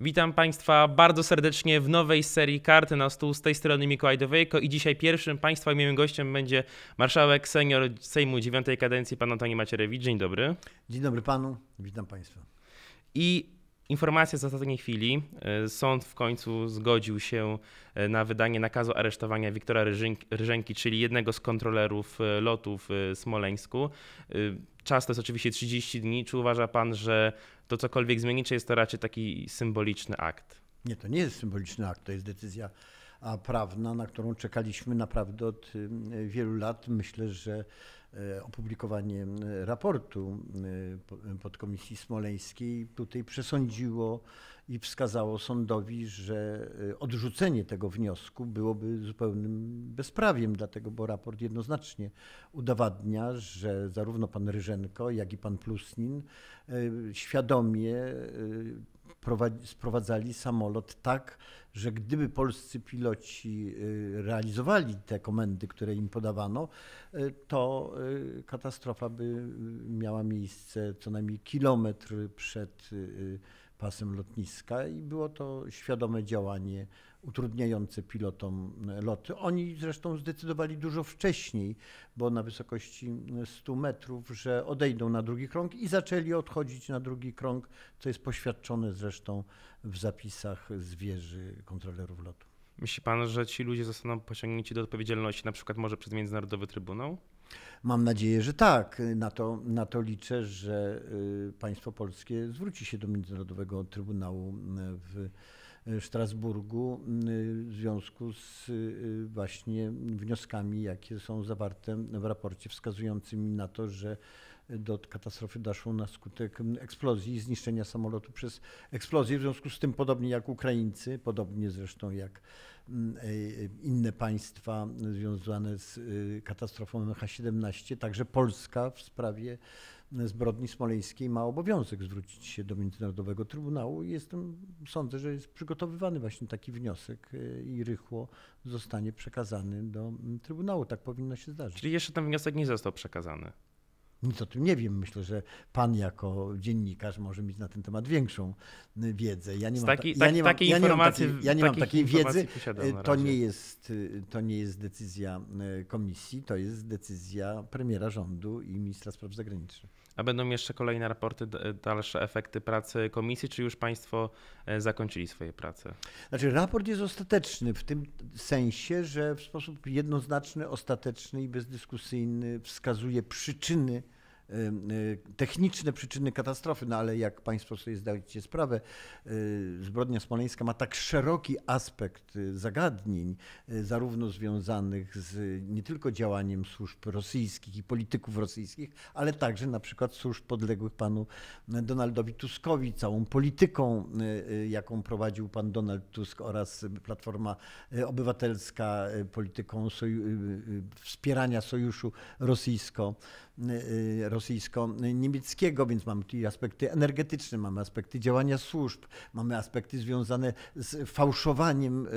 Witam Państwa bardzo serdecznie w nowej serii Karty na Stół z tej strony Mikołaj Dowejko i dzisiaj pierwszym Państwa moim gościem będzie marszałek senior Sejmu 9 kadencji pan Antoni Macierewicz. Dzień dobry. Dzień dobry Panu, witam Państwa. I Informacja z ostatniej chwili. E, sąd w końcu zgodził się e, na wydanie nakazu aresztowania Wiktora Ryżenki, czyli jednego z kontrolerów e, lotu w Smoleńsku. Czas to jest oczywiście 30 dni. Czy uważa pan, że to cokolwiek zmieni, czy jest to raczej taki symboliczny akt? Nie, to nie jest symboliczny akt, to jest decyzja prawna, na którą czekaliśmy naprawdę od y, wielu lat. Myślę, że E, opublikowanie e, raportu e, podkomisji smoleńskiej tutaj przesądziło i wskazało sądowi, że odrzucenie tego wniosku byłoby zupełnym bezprawiem, dlatego bo raport jednoznacznie udowadnia, że zarówno pan Ryżenko, jak i pan Plusnin świadomie sprowadzali samolot tak, że gdyby polscy piloci y, realizowali te komendy, które im podawano, y, to y, katastrofa by miała miejsce co najmniej kilometr przed pasem lotniska i było to świadome działanie utrudniające pilotom loty. Oni zresztą zdecydowali dużo wcześniej, bo na wysokości 100 metrów, że odejdą na drugi krąg i zaczęli odchodzić na drugi krąg, co jest poświadczone zresztą w zapisach z wieży kontrolerów lotu. Myśli pan, że ci ludzie zostaną pociągnięci do odpowiedzialności, na przykład może przez Międzynarodowy Trybunał? Mam nadzieję, że tak. Na to, na to liczę, że y, państwo polskie zwróci się do Międzynarodowego Trybunału y, w Y, Strasburgu y, w związku z y, właśnie wnioskami, jakie są zawarte w raporcie wskazującymi na to, że do katastrofy doszło na skutek eksplozji i zniszczenia samolotu przez eksplozję. W związku z tym, podobnie jak Ukraińcy, podobnie zresztą jak mm, e, e, inne państwa związane z katastrofą MH17, także Polska w sprawie zbrodni smoleńskiej ma obowiązek zwrócić się do Międzynarodowego Trybunału i jestem, sądzę, że jest przygotowywany właśnie taki wniosek e, i rychło zostanie przekazany do mm, Trybunału. Tak powinno się zdarzyć. Czyli jeszcze ten wniosek nie został przekazany? Nic o tym nie wiem. Myślę, że pan jako dziennikarz może mieć na ten temat większą y, wiedzę. Ja nie mam, ta, ja takiej informacji. ja nie mam takiej wiedzy. Y, to nie, jest, y, to nie jest decyzja komisji, to jest decyzja premiera rządu i ministra spraw zagranicznych a będą jeszcze kolejne raporty, dalsze efekty pracy komisji, czy już Państwo e, zakończyli swoje prace? Znaczy, raport jest ostateczny w tym sensie, że w sposób jednoznaczny, ostateczny i bezdyskusyjny wskazuje przyczyny Y, y, techniczne przyczyny katastrofy, no ale jak Państwo sobie zdajecie sprawę, y, zbrodnia smoleńska ma tak szeroki aspekt zagadnień, zarówno związanych z nie tylko działaniem służb rosyjskich i polityków rosyjskich, ale także na przykład służb podległych panu Donaldowi Tuskowi, całą polityką, jaką prowadził pan Donald Tusk oraz Platforma Obywatelska, polityką wspierania sojuszu rosyjsko-rosyjskiego Y, y, rosyjsko-niemieckiego, więc mamy tutaj aspekty energetyczne, mamy aspekty działania służb, mamy aspekty związane z fałszowaniem, y,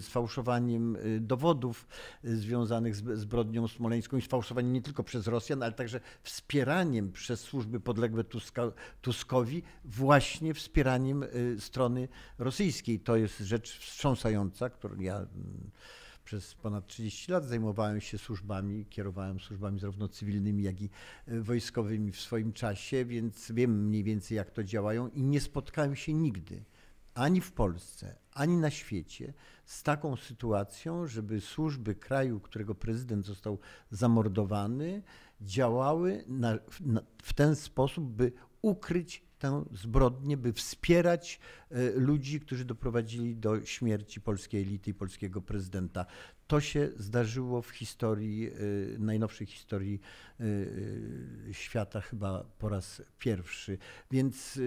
z fałszowaniem dowodów związanych z zbrodnią smoleńską i z fałszowaniem nie tylko przez Rosjan, ale także wspieraniem przez służby podległe Tuska, Tuskowi, właśnie wspieraniem strony rosyjskiej. To jest rzecz wstrząsająca, którą ja mm, przez ponad 30 lat zajmowałem się służbami, kierowałem służbami zarówno cywilnymi, jak i e, wojskowymi w swoim czasie, więc wiem mniej więcej jak to działają i nie spotkałem się nigdy ani w Polsce, ani na świecie z taką sytuacją, żeby służby kraju, którego prezydent został zamordowany, działały na, na, w ten sposób, by ukryć tę zbrodnię, by wspierać e, ludzi, którzy doprowadzili do śmierci polskiej elity i polskiego prezydenta. To się zdarzyło w historii, e, najnowszej historii e, świata chyba po raz pierwszy. Więc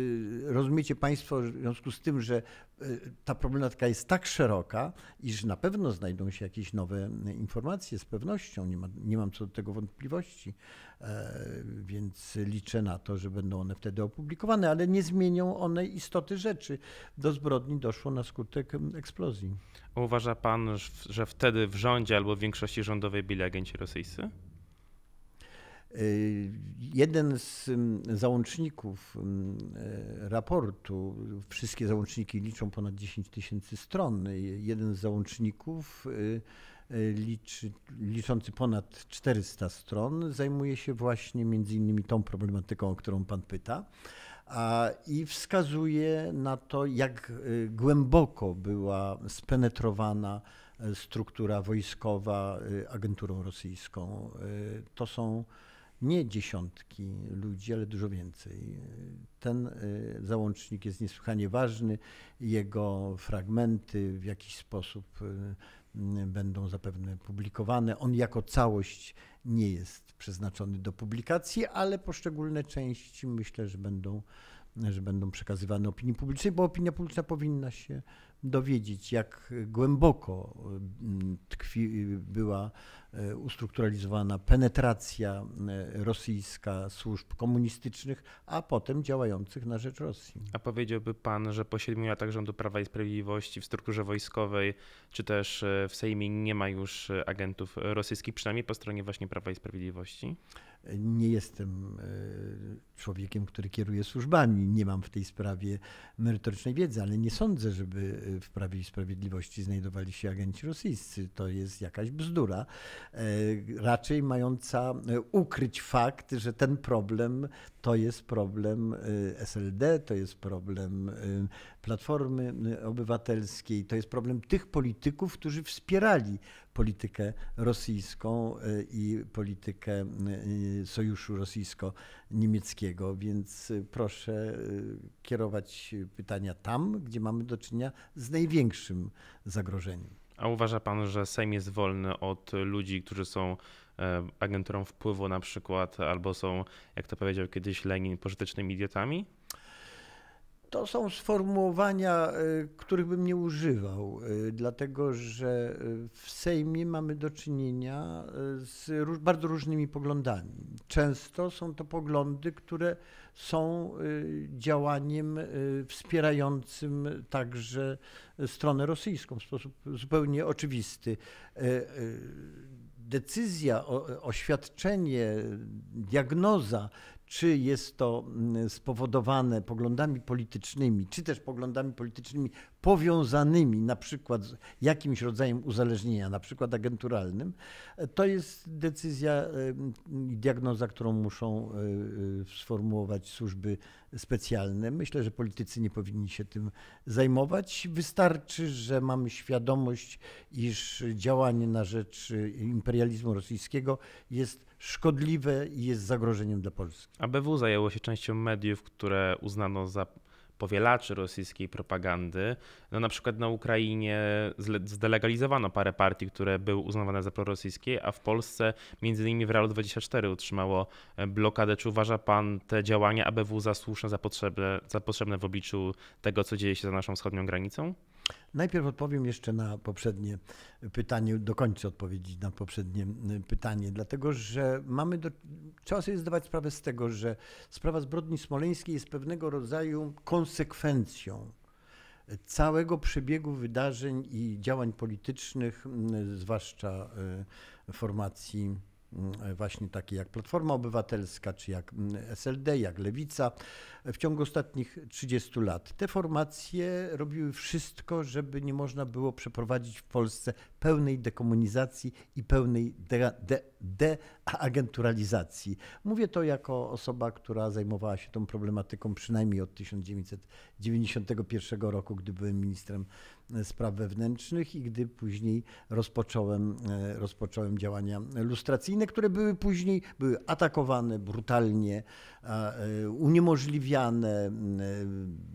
rozumiecie Państwo, w związku z tym, że Y, ta problematyka jest tak szeroka, iż na pewno znajdą się jakieś nowe informacje, z pewnością, nie, ma, nie mam co do tego wątpliwości, e, więc liczę na to, że będą one wtedy opublikowane, ale nie zmienią one istoty rzeczy. Do zbrodni doszło na skutek eksplozji. Uważa pan, że wtedy w rządzie albo w większości rządowej byli agenci rosyjscy? Y, jeden z mm, załączników mm, y, raportu, wszystkie załączniki liczą ponad 10 tysięcy stron, jeden z załączników y, liczy, liczący ponad 400 stron zajmuje się właśnie między innymi tą problematyką, o którą Pan pyta a, i wskazuje na to, jak głęboko była spenetrowana struktura wojskowa agenturą rosyjską. To są nie dziesiątki ludzi, ale dużo więcej. Ten y, załącznik jest niesłychanie ważny. Jego fragmenty w jakiś sposób y, y, będą zapewne publikowane. On jako całość nie jest przeznaczony do publikacji, ale poszczególne części myślę, że będą że będą przekazywane opinii publicznej, bo opinia publiczna powinna się dowiedzieć, jak głęboko tkwi, była E, ustrukturalizowana penetracja e, rosyjska służb komunistycznych, a potem działających na rzecz Rosji. A powiedziałby pan, że po siedmiu latach rządu Prawa i Sprawiedliwości w strukturze wojskowej, czy też e, w Sejmie nie ma już agentów rosyjskich, przynajmniej po stronie właśnie Prawa i Sprawiedliwości? Nie jestem człowiekiem, który kieruje służbami. Nie mam w tej sprawie merytorycznej wiedzy, ale nie sądzę, żeby w Prawie i Sprawiedliwości znajdowali się agenci rosyjscy. To jest jakaś bzdura. E, raczej mająca e, ukryć fakt, że ten problem to jest problem e, SLD, to jest problem Platformy Obywatelskiej, to jest problem tych polityków, którzy wspierali politykę rosyjską i politykę sojuszu rosyjsko-niemieckiego. Więc proszę kierować pytania tam, gdzie mamy do czynienia z największym zagrożeniem. A uważa pan, że Sejm jest wolny od ludzi, którzy są e, agenturą wpływu na przykład, albo są, jak to powiedział kiedyś Lenin, pożytecznymi idiotami? To są sformułowania, e, których bym nie używał, e, dlatego że e, w Sejmie mamy do czynienia z bardzo różnymi poglądami. Często są to poglądy, które są działaniem wspierającym także stronę rosyjską w sposób zupełnie oczywisty decyzja, oświadczenie, diagnoza czy jest to mm, spowodowane poglądami politycznymi, czy też poglądami politycznymi powiązanymi na przykład z jakimś rodzajem uzależnienia, na przykład agenturalnym, to jest decyzja y, i diagnoza, którą muszą y, y, sformułować służby specjalne. Myślę, że politycy nie powinni się tym zajmować. Wystarczy, że mamy świadomość, iż działanie na rzecz imperializmu rosyjskiego jest szkodliwe i jest zagrożeniem dla Polski. ABW zajęło się częścią mediów, które uznano za powielaczy rosyjskiej propagandy. No, na przykład na Ukrainie zdelegalizowano parę partii, które były uznawane za prorosyjskie, a w Polsce między innymi w Realu 24 utrzymało e, blokadę. Czy uważa pan te działania ABW za słuszne, za potrzebne, za potrzebne w obliczu tego, co dzieje się za naszą wschodnią granicą? Najpierw odpowiem jeszcze na poprzednie pytanie, dokończę odpowiedzieć na poprzednie y, pytanie, dlatego że mamy do, trzeba sobie zdawać sprawę z tego, że sprawa zbrodni smoleńskiej jest pewnego rodzaju konsekwencją całego przebiegu wydarzeń i działań politycznych, y, zwłaszcza y, formacji właśnie takie jak Platforma Obywatelska, czy jak SLD, jak Lewica, w ciągu ostatnich 30 lat. Te formacje robiły wszystko, żeby nie można było przeprowadzić w Polsce pełnej dekomunizacji i pełnej deagenturalizacji. De, de Mówię to jako osoba, która zajmowała się tą problematyką przynajmniej od 1991 roku, gdy byłem ministrem e, spraw wewnętrznych i gdy później rozpocząłem, e, rozpocząłem działania lustracyjne, które były później były atakowane brutalnie, e, uniemożliwione Mm, y,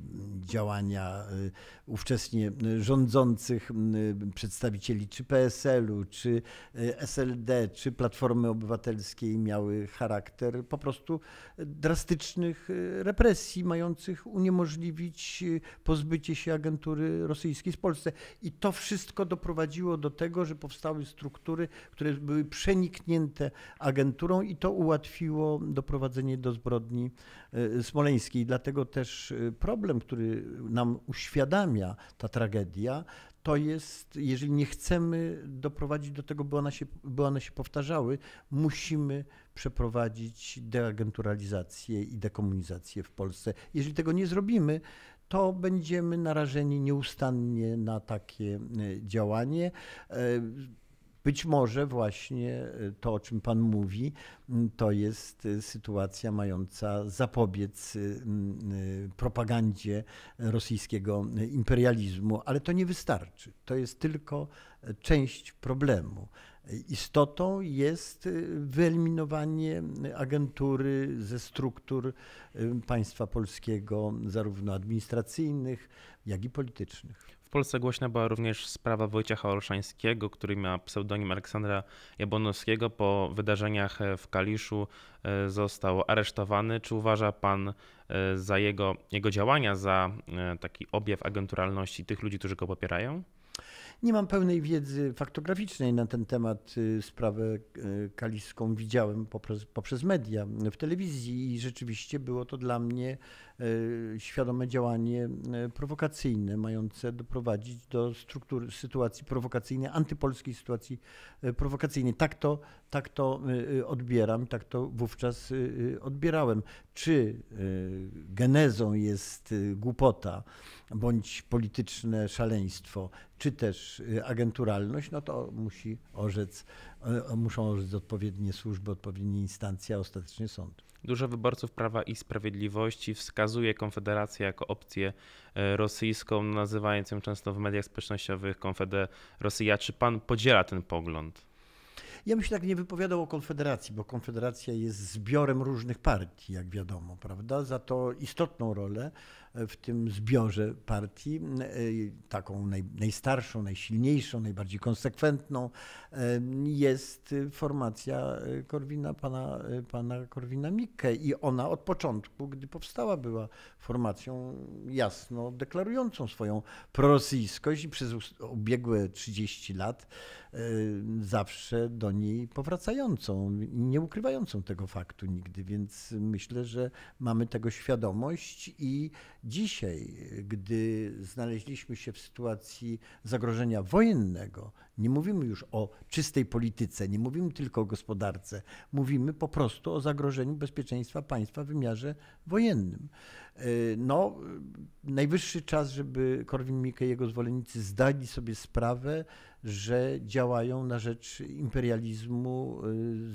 działania y, ówczesnie y, rządzących przedstawicieli czy PSL-u, czy SLD, czy Platformy Obywatelskiej miały charakter po prostu drastycznych represji mających uniemożliwić pozbycie się agentury rosyjskiej z Polsce. I to wszystko doprowadziło do tego, że powstały struktury, które były przeniknięte agenturą i to ułatwiło doprowadzenie do zbrodni Y, smoleńskiej. Dlatego też y, problem, który nam uświadamia ta tragedia, to jest, jeżeli nie chcemy doprowadzić do tego, by one się, by one się powtarzały, musimy przeprowadzić deagenturalizację i dekomunizację w Polsce. Jeżeli tego nie zrobimy, to będziemy narażeni nieustannie na takie y, działanie. Być może właśnie y, to, o czym Pan mówi, mm, to jest y, sytuacja mająca zapobiec y, mm, propagandzie rosyjskiego imperializmu, ale to nie wystarczy. To jest tylko część problemu. Istotą jest wyeliminowanie agentury ze struktur państwa polskiego, zarówno administracyjnych, jak i politycznych. Polsce głośna była również sprawa Wojciecha Olszańskiego, który miał pseudonim Aleksandra Jabłonowskiego. Po wydarzeniach e, w Kaliszu e, został aresztowany. Czy uważa pan e, za jego, jego działania, za taki objaw agenturalności tych ludzi, którzy go popierają? Nie mam pełnej wiedzy faktograficznej na ten temat. Y, sprawę kaliską widziałem poprzez, poprzez media w telewizji i rzeczywiście było to dla mnie E, świadome działanie e, prowokacyjne, mające doprowadzić do struktur sytuacji prowokacyjnej, antypolskiej sytuacji e, prowokacyjnej. Tak to, tak to odbieram, tak to wówczas odbierałem czy y, genezą jest y, głupota bądź polityczne szaleństwo, czy też y, agenturalność, no to musi orzec, muszą orzec odpowiednie służby, odpowiednie instancje, a ostatecznie sąd. Dużo wyborców Prawa i Sprawiedliwości wskazuje Konfederację jako opcję e, rosyjską, nazywając ją często w mediach społecznościowych Konfederosja. Czy pan podziela ten pogląd? Ja bym się tak nie wypowiadał o Konfederacji, bo Konfederacja jest zbiorem różnych partii, jak wiadomo, prawda? Za to istotną rolę w tym zbiorze partii, e, taką naj, najstarszą, najsilniejszą, najbardziej konsekwentną, e, jest formacja e, Korwina, pana, pana Korwina Mikke. I ona od początku, gdy powstała, była formacją jasno deklarującą swoją prorosyjskość i przez ubiegłe 30 lat zawsze do niej powracającą, nie ukrywającą tego faktu nigdy, więc myślę, że mamy tego świadomość i Dzisiaj, gdy znaleźliśmy się w sytuacji zagrożenia wojennego, nie mówimy już o czystej polityce, nie mówimy tylko o gospodarce, mówimy po prostu o zagrożeniu bezpieczeństwa państwa w wymiarze wojennym. E, no, najwyższy czas, żeby Korwin-Mikke i jego zwolennicy zdali sobie sprawę, że działają na rzecz imperializmu, e,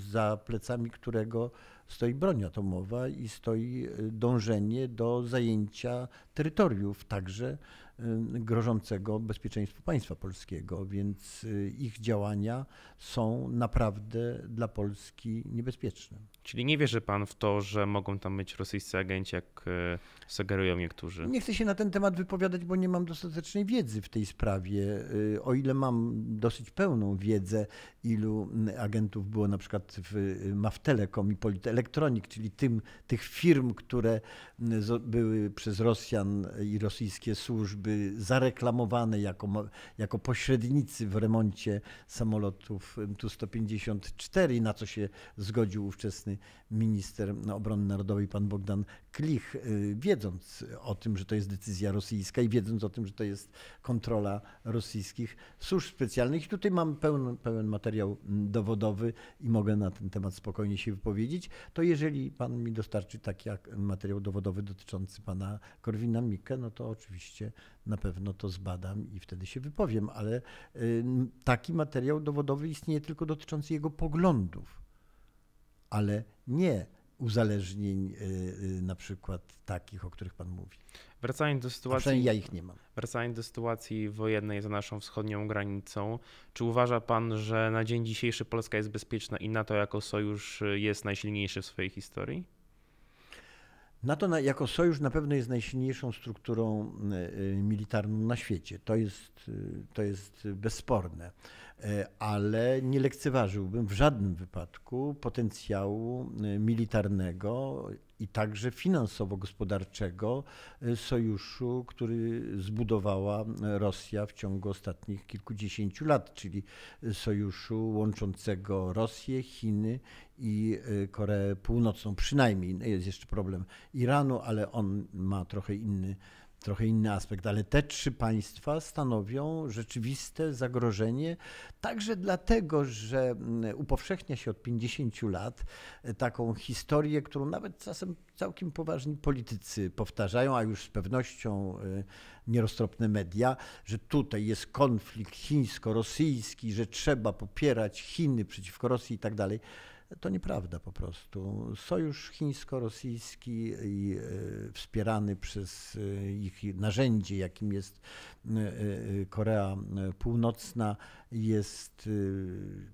za plecami którego stoi broń atomowa i stoi y, dążenie do zajęcia terytoriów, także y, grożącego bezpieczeństwu państwa polskiego, więc y, ich działania są naprawdę dla Polski niebezpieczne. Czyli nie wierzy pan w to, że mogą tam być rosyjscy agenci, jak e, sugerują niektórzy? Nie chcę się na ten temat wypowiadać, bo nie mam dostatecznej wiedzy w tej sprawie. E, o ile mam dosyć pełną wiedzę, ilu agentów było na przykład w e, MAF Telekom i Polit Elektronik, czyli tym, tych firm, które były przez Rosjan i rosyjskie służby zareklamowane jako, jako pośrednicy w remoncie samolotów Tu-154, na co się zgodził ówczesny minister obrony narodowej, pan Bogdan Klich, y, wiedząc o tym, że to jest decyzja rosyjska i wiedząc o tym, że to jest kontrola rosyjskich służb specjalnych. I tutaj mam pełen, pełen materiał mm, dowodowy i mogę na ten temat spokojnie się wypowiedzieć. To jeżeli pan mi dostarczy taki materiał dowodowy dotyczący pana Korwina Mikke, no to oczywiście na pewno to zbadam i wtedy się wypowiem, ale y, taki materiał dowodowy istnieje tylko dotyczący jego poglądów ale nie uzależnień y, y, na przykład takich, o których Pan mówi. Wracając do sytuacji. ja ich nie mam. Wracając do sytuacji wojennej za naszą wschodnią granicą, czy uważa Pan, że na dzień dzisiejszy Polska jest bezpieczna i NATO jako sojusz y, jest najsilniejszy w swojej historii? NATO jako sojusz na pewno jest najsilniejszą strukturą militarną na świecie. To jest, to jest bezsporne. E, ale nie lekceważyłbym w żadnym wypadku potencjału e, militarnego i także finansowo-gospodarczego e, sojuszu, który zbudowała Rosja w ciągu ostatnich kilkudziesięciu lat, czyli sojuszu łączącego Rosję, Chiny i Koreę Północną. Przynajmniej no, jest jeszcze problem Iranu, ale on ma trochę inny trochę inny aspekt, ale te trzy państwa stanowią rzeczywiste zagrożenie, także dlatego, że mm, upowszechnia się od 50 lat e, taką historię, którą nawet czasem całkiem poważni politycy powtarzają, a już z pewnością e, nieroztropne media, że tutaj jest konflikt chińsko-rosyjski, że trzeba popierać Chiny przeciwko Rosji i tak dalej. To nieprawda po prostu. Sojusz chińsko-rosyjski e, wspierany przez e, ich narzędzie, jakim jest e, Korea Północna, jest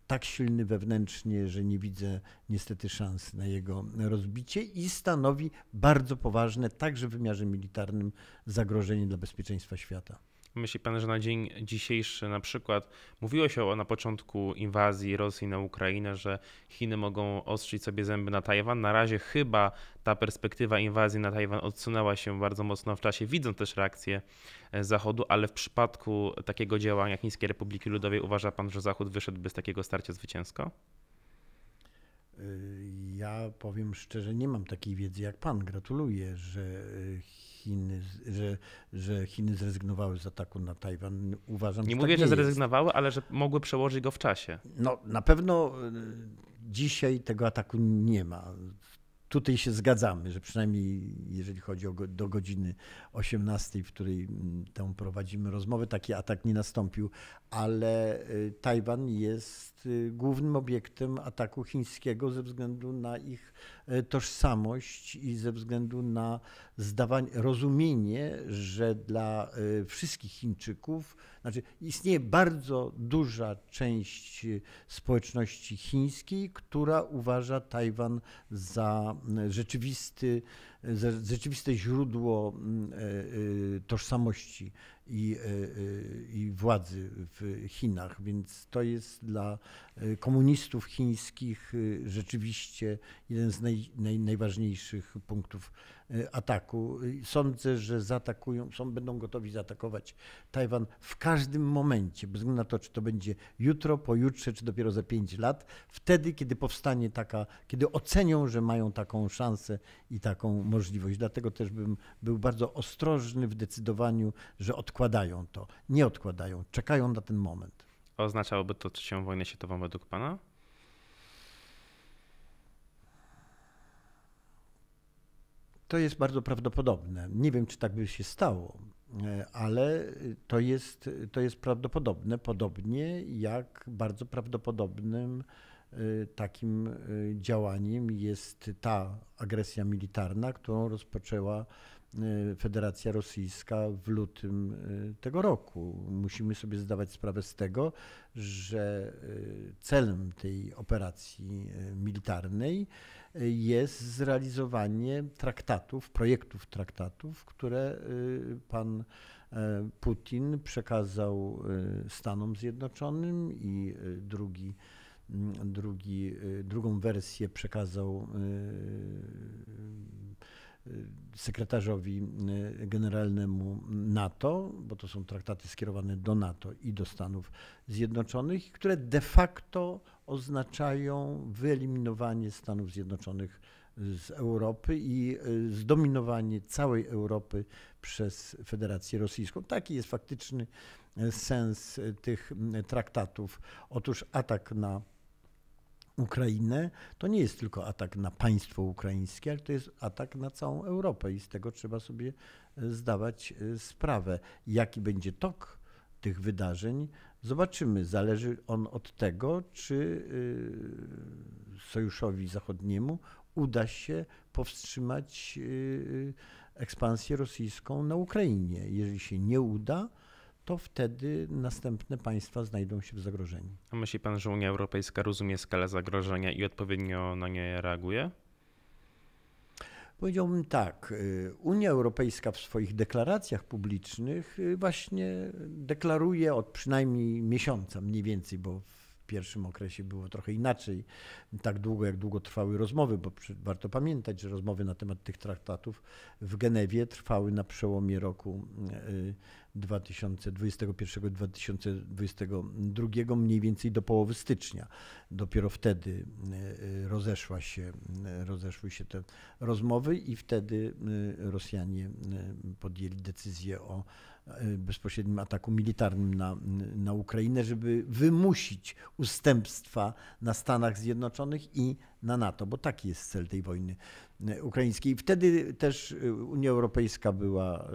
tak silny wewnętrznie, że nie widzę niestety szans na jego rozbicie i stanowi bardzo poważne, także w wymiarze militarnym, zagrożenie dla bezpieczeństwa świata. Myśli pan, że na dzień dzisiejszy na przykład mówiło się o, na początku inwazji Rosji na Ukrainę, że Chiny mogą ostrzyć sobie zęby na Tajwan. Na razie chyba ta perspektywa inwazji na Tajwan odsunęła się bardzo mocno w czasie, widząc też reakcję e, Zachodu, ale w przypadku takiego działania Chińskiej Republiki Ludowej uważa pan, że Zachód wyszedłby z takiego starcia zwycięsko? Y, ja powiem szczerze, nie mam takiej wiedzy jak pan. Gratuluję, że y, Chiny, że, że Chiny zrezygnowały z ataku na Tajwan. Uważam, nie że tak mówię, tak nie że zrezygnowały, jest. ale że mogły przełożyć go w czasie. No, na pewno y, dzisiaj tego ataku nie ma. Tutaj się zgadzamy, że przynajmniej jeżeli chodzi o go, do godziny 18, w której mm, tę prowadzimy rozmowę, taki atak nie nastąpił, ale y, Tajwan jest Y, głównym obiektem ataku chińskiego ze względu na ich y, tożsamość i ze względu na zdawanie, rozumienie, że dla y, wszystkich Chińczyków, znaczy istnieje bardzo duża część społeczności chińskiej, która uważa Tajwan za rzeczywisty, za rzeczywiste źródło mm, tożsamości E, e, i, władzy w Chinach, więc to jest dla Y, komunistów chińskich y, rzeczywiście jeden z naj, naj, najważniejszych punktów y, ataku. Sądzę, że zaatakują, są, będą gotowi zaatakować Tajwan w każdym momencie, bez względu na to, czy to będzie jutro, pojutrze, czy dopiero za pięć lat, wtedy, kiedy powstanie taka, kiedy ocenią, że mają taką szansę i taką możliwość. Dlatego też bym był bardzo ostrożny w decydowaniu, że odkładają to. Nie odkładają, czekają na ten moment. Oznaczałoby to trzecią wojnę światową według Pana? To jest bardzo prawdopodobne. Nie wiem, czy tak by się stało, e, ale to jest, to jest prawdopodobne, podobnie jak bardzo prawdopodobnym e, takim e, działaniem jest ta agresja militarna, którą rozpoczęła Y, Federacja Rosyjska w lutym y, tego roku. Musimy sobie zdawać sprawę z tego, że y, celem tej operacji militarnej jest zrealizowanie traktatów, projektów traktatów, które pan Putin przekazał Stanom Zjednoczonym i drugi drugi, drugą wersję przekazał sekretarzowi y, generalnemu NATO, bo to są traktaty skierowane do NATO i do Stanów Zjednoczonych, które de facto oznaczają wyeliminowanie Stanów Zjednoczonych z Europy i y, zdominowanie całej Europy przez Federację Rosyjską. Taki jest faktyczny y, sens tych traktatów. Otóż atak na Ukrainę, to nie jest tylko atak na państwo ukraińskie, ale to jest atak na całą Europę i z tego trzeba sobie e, zdawać e, sprawę. Jaki będzie tok tych wydarzeń, zobaczymy. Zależy on od tego, czy e, sojuszowi zachodniemu uda się powstrzymać ekspansję rosyjską na Ukrainie. Jeżeli się nie uda, to wtedy następne państwa znajdą się w zagrożeniu. A myśli pan, że Unia Europejska rozumie skalę zagrożenia i odpowiednio na nie reaguje? Powiedziałbym tak, y, Unia Europejska w swoich deklaracjach publicznych y, właśnie deklaruje od przynajmniej miesiąca mniej więcej, bo w pierwszym okresie było trochę inaczej, tak długo jak długo trwały rozmowy, bo warto pamiętać, że rozmowy na temat tych traktatów w Genewie trwały na przełomie roku y, 2021-2022, mniej więcej do połowy stycznia. Dopiero wtedy y, y, rozeszła się, y, rozeszły się te rozmowy i wtedy Rosjanie podjęli decyzję o E, bezpośrednim ataku militarnym na, na Ukrainę, żeby wymusić ustępstwa na Stanach Zjednoczonych i na NATO, bo taki jest cel tej wojny e, ukraińskiej. Wtedy też e, Unia Europejska była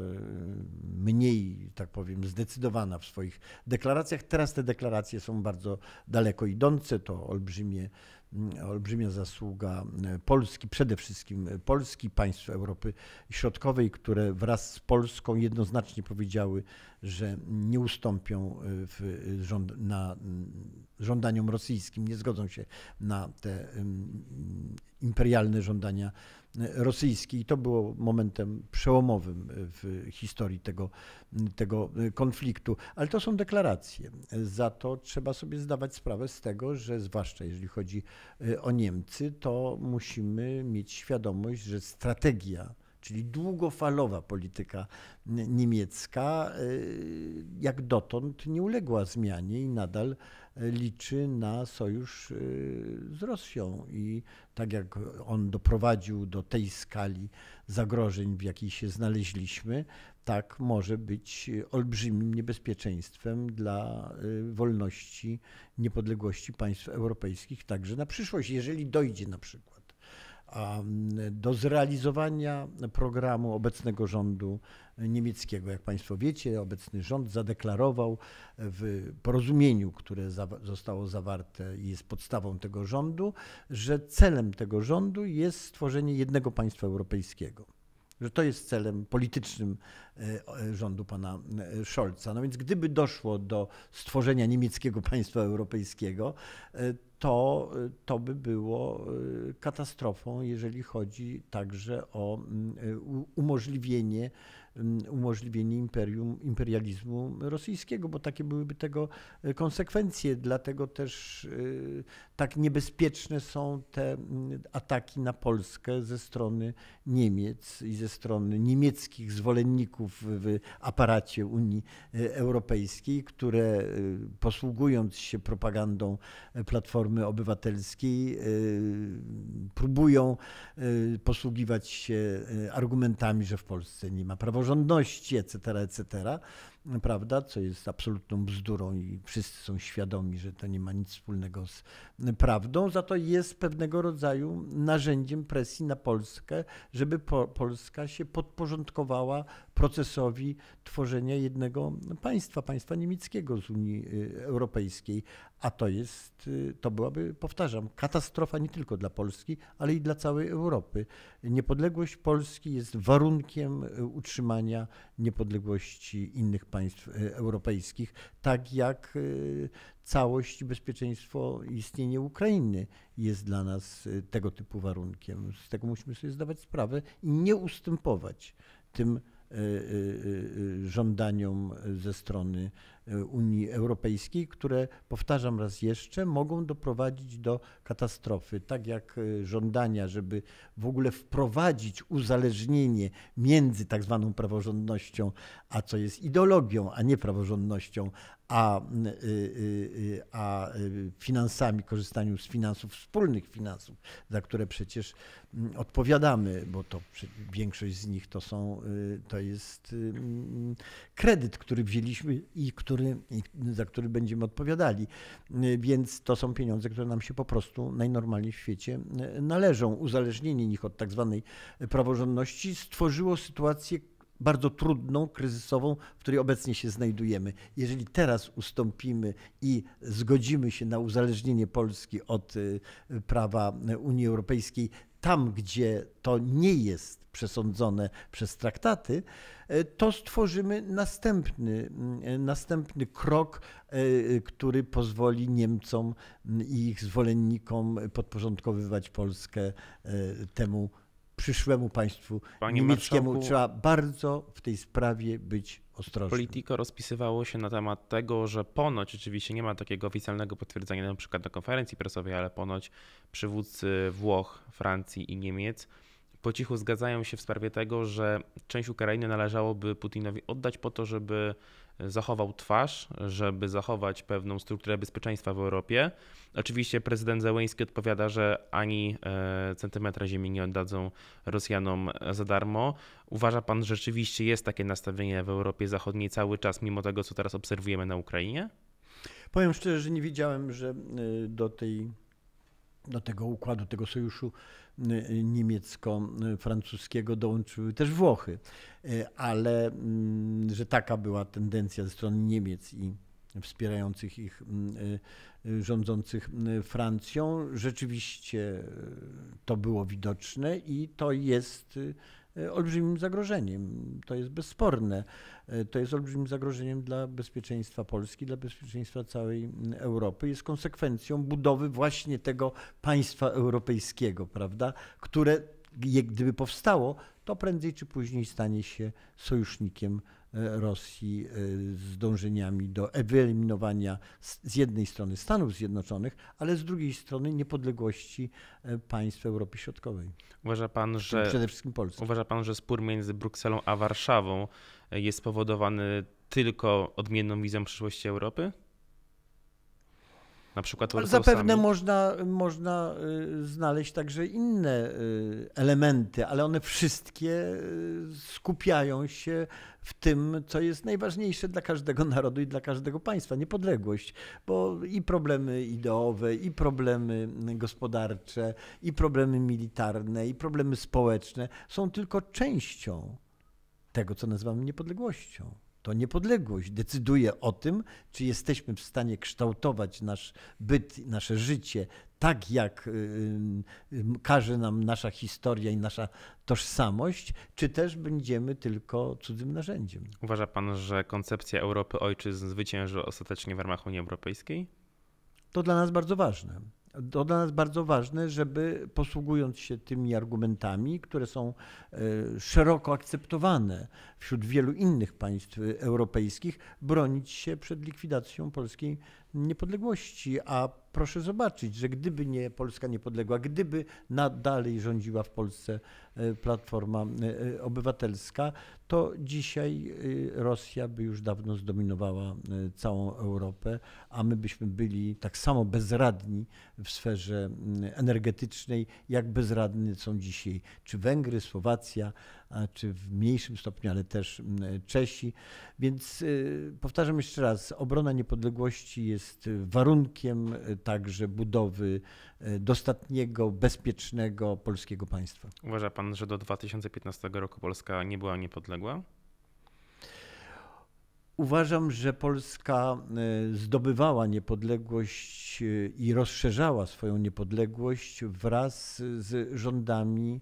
mniej, tak powiem, zdecydowana w swoich deklaracjach. Teraz te deklaracje są bardzo daleko idące, to olbrzymie Mm, olbrzymia zasługa e, Polski, przede wszystkim e, Polski, państw Europy Środkowej, które wraz z Polską jednoznacznie powiedziały, że nie ustąpią e, w żąd na mm, żądaniom rosyjskim, nie zgodzą się na te imperialne żądania e, rosyjskie. I to było momentem przełomowym e, w historii tego, tego e, konfliktu. Ale to są deklaracje. Za to trzeba sobie zdawać sprawę z tego, że zwłaszcza jeżeli chodzi o Niemcy, to musimy mieć świadomość, że strategia czyli długofalowa polityka niemiecka, jak dotąd nie uległa zmianie i nadal liczy na sojusz y, z Rosją i tak jak on doprowadził do tej skali zagrożeń, w jakiej się znaleźliśmy, tak może być olbrzymim niebezpieczeństwem dla y, wolności, niepodległości państw europejskich także na przyszłość, jeżeli dojdzie na przykład do zrealizowania programu obecnego rządu niemieckiego. Jak Państwo wiecie, obecny rząd zadeklarował e, w porozumieniu, które zostało zawarte i jest podstawą tego rządu, że celem tego rządu jest stworzenie jednego państwa europejskiego. Że to jest celem politycznym e, e, rządu pana Scholza. No więc gdyby doszło do stworzenia niemieckiego państwa europejskiego, to, to by było y, katastrofą, jeżeli chodzi także o mm, y, umożliwienie Mm, umożliwienie imperium, imperializmu rosyjskiego, bo takie byłyby tego e, konsekwencje. Dlatego też e, tak niebezpieczne są te mm, ataki na Polskę ze strony Niemiec i ze strony niemieckich zwolenników w aparacie Unii e, Europejskiej, które posługując się propagandą Platformy Obywatelskiej, próbują posługiwać się argumentami, że w Polsce nie ma praworządności praworządności, etc., etc., prawda, co jest absolutną bzdurą i wszyscy są świadomi, że to nie ma nic wspólnego z prawdą, za to jest pewnego rodzaju narzędziem presji na Polskę, żeby po Polska się podporządkowała procesowi tworzenia jednego państwa, państwa niemieckiego z Unii y, Europejskiej, a to jest, y, to byłaby, powtarzam, katastrofa nie tylko dla Polski, ale i dla całej Europy. Niepodległość Polski jest warunkiem y, utrzymania niepodległości innych państw e, europejskich, tak jak e, całość bezpieczeństwo istnienie Ukrainy jest dla nas e, tego typu warunkiem. Z tego musimy sobie zdawać sprawę i nie ustępować tym żądaniom ze strony Unii Europejskiej, które, powtarzam raz jeszcze, mogą doprowadzić do katastrofy. Tak jak e, żądania, żeby w ogóle wprowadzić uzależnienie między tak zwaną praworządnością, a co jest ideologią, a nie praworządnością, a, e, e, a finansami, korzystaniu z finansów, wspólnych finansów, za które przecież odpowiadamy, bo to większość z nich to, są, to jest kredyt, który wzięliśmy i który który, za który będziemy odpowiadali. Więc to są pieniądze, które nam się po prostu najnormalniej w świecie e, należą. Uzależnienie ich od tak zwanej praworządności stworzyło sytuację, bardzo trudną, kryzysową, w której obecnie się znajdujemy. Jeżeli teraz ustąpimy i zgodzimy się na uzależnienie Polski od e, prawa Unii Europejskiej tam, gdzie to nie jest przesądzone przez traktaty, e, to stworzymy następny, mm, następny krok, e, który pozwoli Niemcom i ich zwolennikom podporządkowywać Polskę e, temu przyszłemu państwu Panie niemieckiemu. Trzeba bardzo w tej sprawie być ostrożnym. Politico rozpisywało się na temat tego, że ponoć, oczywiście nie ma takiego oficjalnego potwierdzenia na przykład na konferencji prasowej, ale ponoć przywódcy Włoch, Francji i Niemiec po cichu zgadzają się w sprawie tego, że część Ukrainy należałoby Putinowi oddać po to, żeby zachował twarz, żeby zachować pewną strukturę bezpieczeństwa w Europie. Oczywiście prezydent Zełęński odpowiada, że ani e, centymetra ziemi nie oddadzą Rosjanom za darmo. Uważa pan, że rzeczywiście jest takie nastawienie w Europie Zachodniej cały czas, mimo tego, co teraz obserwujemy na Ukrainie? Powiem szczerze, że nie widziałem, że e, do tej do tego układu, tego sojuszu y, y, niemiecko-francuskiego dołączyły też Włochy, y, ale mm, że taka była tendencja ze strony Niemiec i wspierających ich rządzących Francją, rzeczywiście to było widoczne i to jest E, olbrzymim zagrożeniem. To jest bezsporne. E, to jest olbrzymim zagrożeniem dla bezpieczeństwa Polski, dla bezpieczeństwa całej Europy. Jest konsekwencją budowy właśnie tego państwa europejskiego, prawda, które gdyby powstało, to prędzej czy później stanie się sojusznikiem Rosji e, z dążeniami do wyeliminowania z jednej strony Stanów Zjednoczonych, ale z drugiej strony niepodległości e, państw Europy Środkowej. Uważa pan, że przede wszystkim Polski. Uważa pan, że spór między Brukselą a Warszawą e, jest spowodowany tylko odmienną wizją przyszłości Europy? Na przykład Ale zapewne można, można y, znaleźć także inne y, elementy, ale one wszystkie y, skupiają się w tym, co jest najważniejsze dla każdego narodu i dla każdego państwa niepodległość, bo i problemy ideowe, i problemy gospodarcze, i problemy militarne, i problemy społeczne są tylko częścią tego, co nazywamy niepodległością. To niepodległość decyduje o tym, czy jesteśmy w stanie kształtować nasz byt, nasze życie tak, jak y, y, każe nam nasza historia i nasza tożsamość, czy też będziemy tylko cudzym narzędziem. Uważa pan, że koncepcja Europy ojczyzn zwycięży ostatecznie w ramach Unii Europejskiej? To dla nas bardzo ważne to dla nas bardzo ważne, żeby posługując się tymi argumentami, które są e, szeroko akceptowane wśród wielu innych państw europejskich, bronić się przed likwidacją polskiej niepodległości, a proszę zobaczyć, że gdyby nie Polska niepodległa, gdyby nadalej rządziła w Polsce e, Platforma e, e, Obywatelska, to dzisiaj Rosja by już dawno zdominowała całą Europę, a my byśmy byli tak samo bezradni w sferze mm, energetycznej, jak bezradni są dzisiaj czy Węgry, Słowacja, a czy w mniejszym stopniu, ale też Czesi. Więc y, powtarzam jeszcze raz, obrona niepodległości jest warunkiem y, także budowy y, dostatniego, bezpiecznego polskiego państwa. Uważa pan, że do 2015 roku Polska nie była niepodległa? Uważam, że Polska zdobywała niepodległość i rozszerzała swoją niepodległość wraz z rządami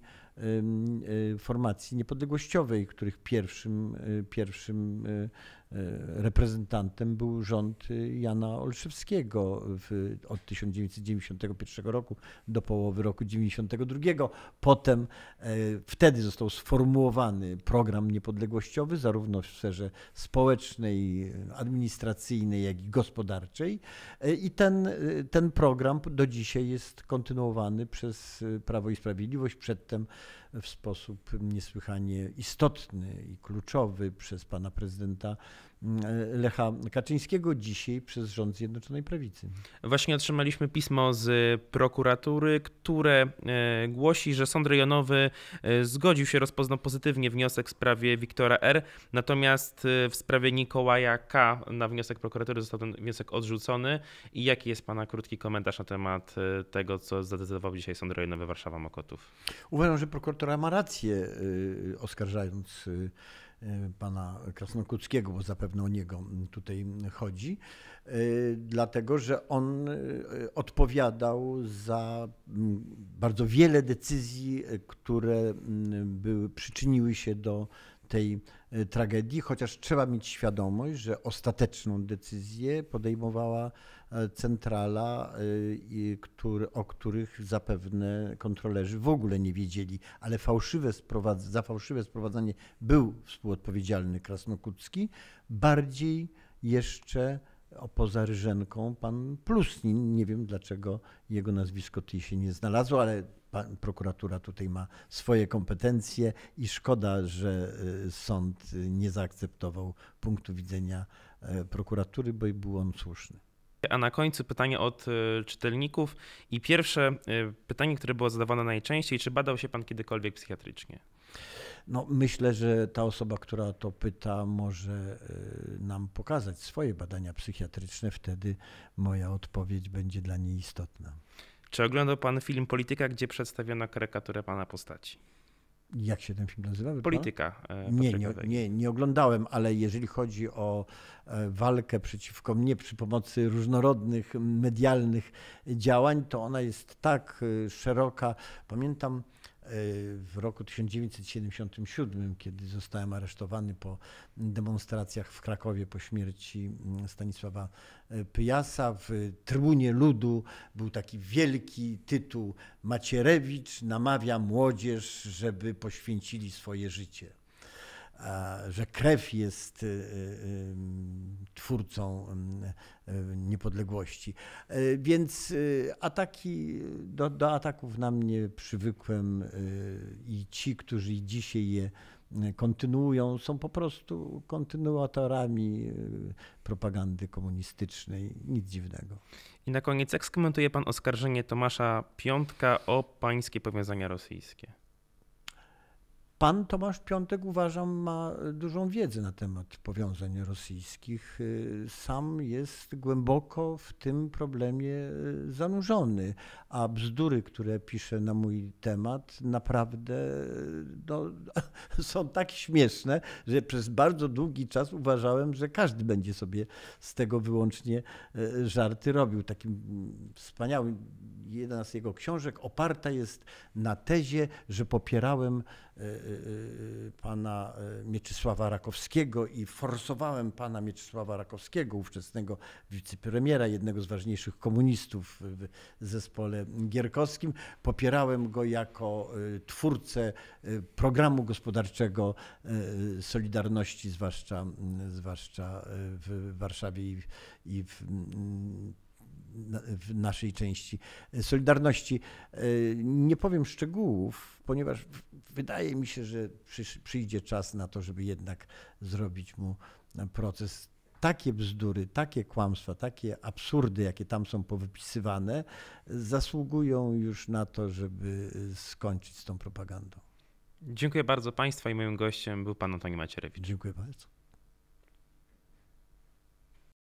Y, formacji niepodległościowej, których pierwszym, y, pierwszym y, E, reprezentantem był rząd y, Jana Olszewskiego w, od 1991 roku do połowy roku 1992. Potem e, wtedy został sformułowany program niepodległościowy, zarówno w sferze społecznej, administracyjnej, jak i gospodarczej. E, I ten, ten program do dzisiaj jest kontynuowany przez Prawo i Sprawiedliwość, przedtem w sposób niesłychanie istotny i kluczowy przez pana prezydenta E, Lecha Kaczyńskiego dzisiaj przez rząd Zjednoczonej Prawicy. Właśnie otrzymaliśmy pismo z prokuratury, które e, głosi, że sąd rejonowy e, zgodził się, rozpoznał pozytywnie wniosek w sprawie Wiktora R., natomiast w sprawie Nikołaja K. na wniosek prokuratury został ten wniosek odrzucony. I jaki jest Pana krótki komentarz na temat tego, co zadecydował dzisiaj sąd rejonowy Warszawa-Mokotów? Uważam, że prokuratura ma rację, oskarżając Y, pana Krasnokuckiego, bo zapewne o niego tutaj chodzi, y, dlatego że on y, odpowiadał za mm, bardzo wiele decyzji, które mm, były, przyczyniły się do tej tragedii, chociaż trzeba mieć świadomość, że ostateczną decyzję podejmowała centrala, y, który, o których zapewne kontrolerzy w ogóle nie wiedzieli, ale fałszywe za fałszywe sprowadzanie był współodpowiedzialny Krasnokucki, bardziej jeszcze o poza Ryżenką pan Plusnin. Nie wiem dlaczego jego nazwisko tutaj się nie znalazło, ale pan, prokuratura tutaj ma swoje kompetencje i szkoda, że y, sąd nie zaakceptował punktu widzenia y, prokuratury, bo był on słuszny. A na końcu pytanie od e, czytelników. I pierwsze e, pytanie, które było zadawane najczęściej: czy badał się pan kiedykolwiek psychiatrycznie? No, myślę, że ta osoba, która to pyta, może e, nam pokazać swoje badania psychiatryczne. Wtedy moja odpowiedź będzie dla niej istotna. Czy oglądał pan film Polityka, gdzie przedstawiono karykaturę pana postaci? Jak się ten film nazywa? Polityka. E, nie, nie, nie, nie oglądałem, ale jeżeli chodzi o e, walkę przeciwko mnie przy pomocy różnorodnych medialnych działań, to ona jest tak e, szeroka. Pamiętam w roku 1977, kiedy zostałem aresztowany po demonstracjach w Krakowie po śmierci mm, Stanisława e, Pyjasa. W Trybunie Ludu był taki wielki tytuł Macierewicz namawia młodzież, żeby poświęcili swoje życie że krew jest y, y, twórcą y, niepodległości. E, więc ataki, do, do ataków na mnie przywykłem i ci, którzy dzisiaj je kontynuują, są po prostu kontynuatorami propagandy komunistycznej. Nic dziwnego. I na koniec, jak skomentuje pan oskarżenie Tomasza Piątka o pańskie powiązania rosyjskie? Pan Tomasz Piątek, uważam, ma dużą wiedzę na temat powiązań rosyjskich. Sam jest głęboko w tym problemie e, zanurzony, a bzdury, które pisze na mój temat, naprawdę e, no, są tak śmieszne, że przez bardzo długi czas uważałem, że każdy będzie sobie z tego wyłącznie e, żarty robił. Takim wspaniałym jedna z jego książek oparta jest na tezie, że popierałem e, e, e, pana Mieczysława Rakowskiego i forsowałem pana Mieczysława Rakowskiego, ówczesnego wicepremiera, jednego z ważniejszych komunistów w zespole gierkowskim. Popierałem go jako twórcę programu gospodarczego Solidarności, zwłaszcza, zwłaszcza w Warszawie i w, i w w naszej części e, Solidarności. E, nie powiem szczegółów, ponieważ wydaje mi się, że przyjdzie czas na to, żeby jednak zrobić mu e, proces takie bzdury, takie kłamstwa, takie absurdy, jakie tam są powypisywane, zasługują już na to, żeby skończyć z tą propagandą. Dziękuję bardzo Państwa i moim gościem był Pan Antoni Macierewicz. Dziękuję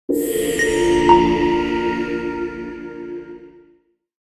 bardzo.